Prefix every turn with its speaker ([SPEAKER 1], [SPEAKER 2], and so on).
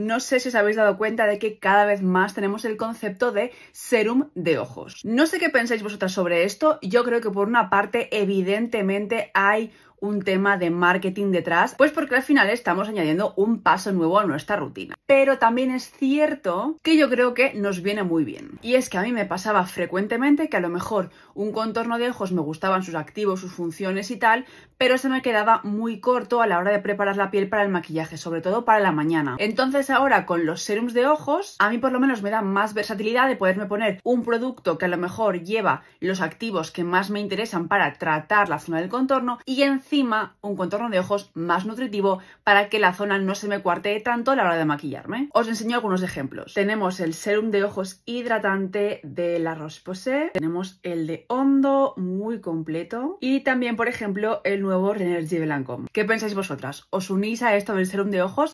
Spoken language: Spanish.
[SPEAKER 1] No sé si os habéis dado cuenta de que cada vez más tenemos el concepto de serum
[SPEAKER 2] de ojos.
[SPEAKER 1] No sé qué pensáis vosotras sobre esto, yo creo que por una parte evidentemente hay un tema de marketing detrás, pues porque al final estamos añadiendo un paso nuevo a nuestra rutina. Pero también es cierto que yo creo que nos viene muy bien. Y es que a mí me pasaba frecuentemente que a lo mejor un contorno de ojos me gustaban sus activos, sus funciones y tal, pero se me quedaba muy corto a la hora de preparar la piel para el maquillaje, sobre todo para la mañana. Entonces ahora con los serums de ojos, a mí por lo menos me da más versatilidad de poderme poner un producto que a lo mejor lleva los activos que más me interesan para tratar la zona del contorno y en encima un contorno de ojos más nutritivo para que la zona no se me cuartee tanto a la hora de maquillarme. Os enseño algunos ejemplos. Tenemos el serum de ojos hidratante de la Roche-Posay, tenemos el de Hondo, muy completo, y también, por ejemplo, el nuevo Renergy Lancome. ¿Qué pensáis vosotras? ¿Os unís a esto del serum de ojos?